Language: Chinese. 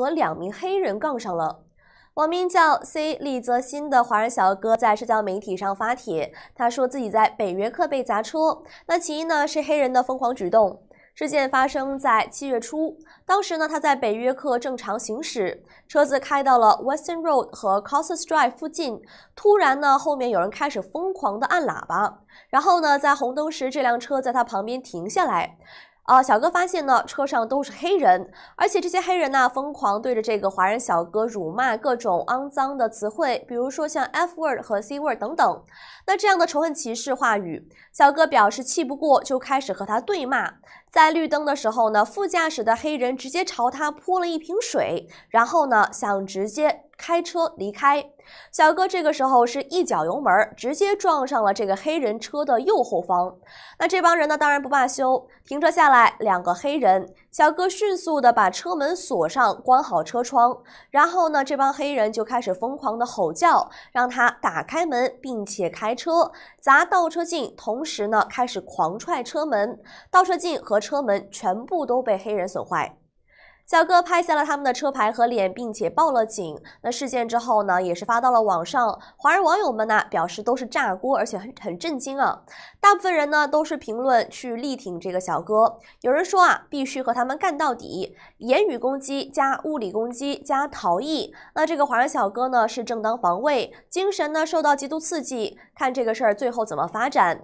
和两名黑人杠上了。网名叫 C 李泽鑫的华人小哥在社交媒体上发帖，他说自己在北约克被砸车。那起因呢是黑人的疯狂举动。事件发生在七月初，当时呢他在北约克正常行驶，车子开到了 Western Road 和 c o s s Drive 附近，突然呢后面有人开始疯狂的按喇叭，然后呢在红灯时这辆车在他旁边停下来。啊，小哥发现呢，车上都是黑人，而且这些黑人呢，疯狂对着这个华人小哥辱骂各种肮脏的词汇，比如说像 f word 和 c word 等等。那这样的仇恨歧视话语，小哥表示气不过，就开始和他对骂。在绿灯的时候呢，副驾驶的黑人直接朝他泼了一瓶水，然后呢，想直接。开车离开，小哥这个时候是一脚油门，直接撞上了这个黑人车的右后方。那这帮人呢，当然不罢休，停车下来，两个黑人小哥迅速的把车门锁上，关好车窗，然后呢，这帮黑人就开始疯狂的吼叫，让他打开门，并且开车砸倒车镜，同时呢，开始狂踹车门，倒车镜和车门全部都被黑人损坏。小哥拍下了他们的车牌和脸，并且报了警。那事件之后呢，也是发到了网上。华人网友们呢表示都是炸锅，而且很很震惊啊。大部分人呢都是评论去力挺这个小哥，有人说啊，必须和他们干到底，言语攻击加物理攻击加逃逸。那这个华人小哥呢是正当防卫，精神呢受到极度刺激。看这个事儿最后怎么发展。